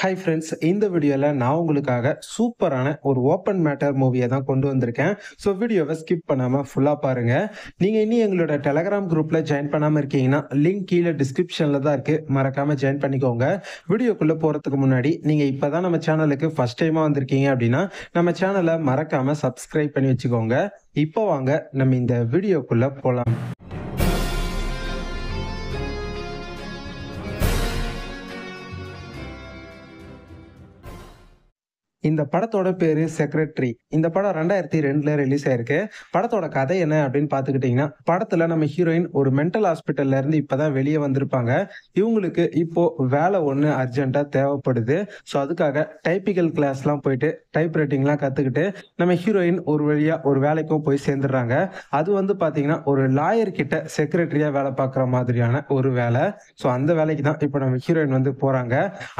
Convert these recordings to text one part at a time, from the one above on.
hi friends இந்த வீடியோவில் நான் உங்களுக்காக சூப்பரான ஒரு ஓப்பன் மேட்டர் மூவியை தான் கொண்டு வந்திருக்கேன் ஸோ வீடியோவை ஸ்கிப் பண்ணாமல் ஃபுல்லாக பாருங்கள் நீங்கள் இன்னும் எங்களோட டெலகிராம் குரூப்பில் ஜாயின் பண்ணாமல் இருக்கீங்கன்னா லிங்க் கீழே டிஸ்கிரிப்ஷனில் தான் இருக்குது மறக்காமல் ஜாயின் பண்ணிக்கோங்க வீடியோக்குள்ளே போகிறதுக்கு முன்னாடி நீங்கள் இப்போ தான் நம்ம சேனலுக்கு ஃபஸ்ட் டைமாக வந்திருக்கீங்க அப்படின்னா நம்ம சேனலை மறக்காமல் சப்ஸ்கிரைப் பண்ணி வச்சுக்கோங்க இப்போ வாங்க நம்ம இந்த வீடியோக்குள்ளே போகலாம் இந்த படத்தோட பேரு செக்ரட்டரி இந்த படம் ரெண்டாயிரத்தி ரெண்டுல ரிலீஸ் ஆயிருக்கு படத்தோட கதை என்ன அப்படின்னு பாத்துக்கிட்டீங்கன்னா படத்துல நம்ம ஹீரோயின் ஒரு மென்டல் ஹாஸ்பிட்டல்ல இருந்து இப்பதான் வெளியே வந்திருப்பாங்க இவங்களுக்கு இப்போ வேலை ஒண்ணு அர்ஜென்டா தேவைப்படுது ஸோ அதுக்காக டைப்பிக்கல் கிளாஸ் எல்லாம் போயிட்டு டைப் ரைட்டிங் எல்லாம் கத்துக்கிட்டு நம்ம ஹீரோயின் ஒரு வழியா ஒரு வேலைக்கும் போய் சேர்ந்துடுறாங்க அது வந்து பாத்தீங்கன்னா ஒரு லாயர் கிட்ட செக்ரட்டரியா வேலை பார்க்குற மாதிரியான ஒரு வேலை ஸோ அந்த வேலைக்கு தான் இப்போ நம்ம ஹீரோயின் வந்து போறாங்க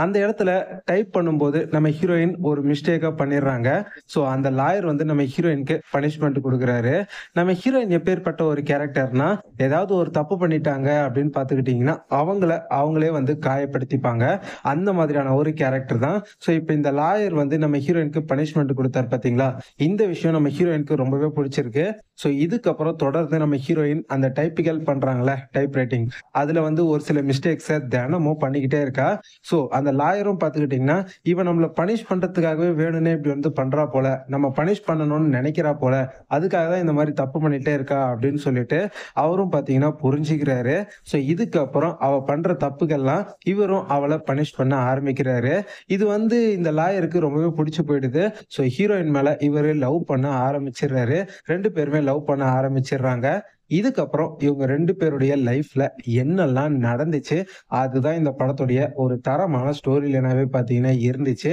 அந்த இடத்துல டைப் பண்ணும்போது நம்ம ஹீரோயின் ஒரு மிஷ் மிஸ்டேக்கா பண்ணிடுறாங்க ஸோ அந்த லாயர் வந்து நம்ம ஹீரோயினுக்கு பனிஷ்மெண்ட் கொடுக்குறாரு நம்ம ஹீரோயின் எப்பேற்பட்ட ஒரு கேரக்டர்னா ஏதாவது ஒரு தப்பு பண்ணிட்டாங்க அப்படின்னு பார்த்துக்கிட்டிங்கன்னா அவங்கள அவங்களே வந்து காயப்படுத்திப்பாங்க அந்த மாதிரியான ஒரு கேரக்டர் தான் ஸோ இப்போ இந்த லாயர் வந்து நம்ம ஹீரோயினுக்கு பனிஷ்மெண்ட் கொடுத்தாரு பார்த்தீங்களா இந்த விஷயம் நம்ம ஹீரோயினுக்கு ரொம்பவே பிடிச்சிருக்கு ஸோ இதுக்கப்புறம் தொடர்ந்து நம்ம ஹீரோயின் அந்த டைப்பிக்கல் பண்ணுறாங்களே டைப் ரைட்டிங் அதில் வந்து ஒரு சில மிஸ்டேக்ஸை தினமும் பண்ணிக்கிட்டே இருக்கா ஸோ அந்த லாயரும் பார்த்துக்கிட்டிங்கன்னா இவன் நம்மளை பனிஷ் பண்ணுறதுக்காக நமக்காகவே வேணும்னே இப்படி வந்து பண்றா போல நம்ம பனிஷ் பண்ணணும்னு நினைக்கிறா போல அதுக்காக தான் இந்த மாதிரி தப்பு பண்ணிட்டே இருக்கா அப்படின்னு சொல்லிட்டு அவரும் பாத்தீங்கன்னா புரிஞ்சுக்கிறாரு ஸோ இதுக்கப்புறம் அவ பண்ற தப்புகள்லாம் இவரும் அவளை பனிஷ் பண்ண ஆரம்பிக்கிறாரு இது வந்து இந்த லாயருக்கு ரொம்பவே பிடிச்சி போயிடுது ஸோ ஹீரோயின் மேல இவர் லவ் பண்ண ஆரம்பிச்சிடுறாரு ரெண்டு பேருமே லவ் பண்ண ஆரம்பிச்சிடுறாங்க இதுக்கப்புறம் இவங்க ரெண்டு பேருடைய லைஃப்ல என்னெல்லாம் நடந்துச்சு அதுதான் இந்த படத்துடைய ஒரு தரமான ஸ்டோரி லைனாவே பாத்தீங்கன்னா இருந்துச்சு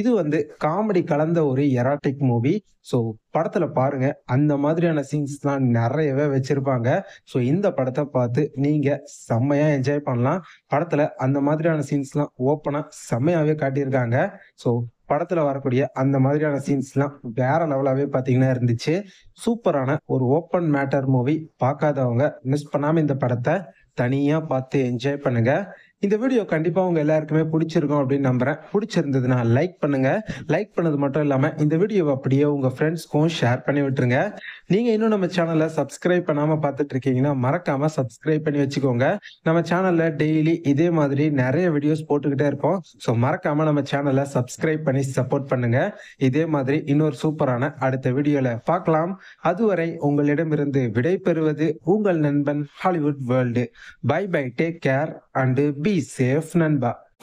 இது வந்து காமெடி கலந்த ஒரு எராட்டிக் மூவி ஸோ படத்துல பாருங்க அந்த மாதிரியான சீன்ஸ் தான் நிறையவே வச்சிருப்பாங்க ஸோ இந்த படத்தை பார்த்து நீங்க செம்மையா என்ஜாய் பண்ணலாம் படத்துல அந்த மாதிரியான சீன்ஸ்லாம் ஓப்பனா செம்மையாவே காட்டியிருக்காங்க ஸோ படத்துல வரக்கூடிய அந்த மாதிரியான சீன்ஸ் எல்லாம் வேற லெவலாவே பாத்தீங்கன்னா இருந்துச்சு சூப்பரான ஒரு ஓப்பன் மேட்டர் மூவி பார்க்காதவங்க மிஸ் பண்ணாம இந்த படத்தை தனியா பார்த்து என்ஜாய் பண்ணுங்க இந்த வீடியோ கண்டிப்பாக உங்கள் எல்லாருக்குமே பிடிச்சிருக்கும் அப்படின்னு நம்புகிறேன் பிடிச்சிருந்ததுன்னா லைக் பண்ணுங்கள் லைக் பண்ணது மட்டும் இல்லாமல் இந்த வீடியோவை அப்படியே உங்கள் ஃப்ரெண்ட்ஸ்க்கும் ஷேர் பண்ணி விட்டுருங்க நீங்கள் இன்னும் நம்ம சேனலை சப்ஸ்கிரைப் பண்ணாமல் பார்த்துட்டு இருக்கீங்கன்னா மறக்காமல் சப்ஸ்கிரைப் பண்ணி வச்சுக்கோங்க நம்ம சேனலில் டெய்லி இதே மாதிரி நிறைய வீடியோஸ் போட்டுக்கிட்டே இருப்போம் ஸோ மறக்காமல் நம்ம சேனலை சப்ஸ்கிரைப் பண்ணி சப்போர்ட் பண்ணுங்கள் இதே மாதிரி இன்னொரு சூப்பரான அடுத்த வீடியோவில் பார்க்கலாம் அதுவரை உங்களிடமிருந்து விடை பெறுவது உங்கள் நண்பன் Hollywood world bye bye take care and be very safe நண்பா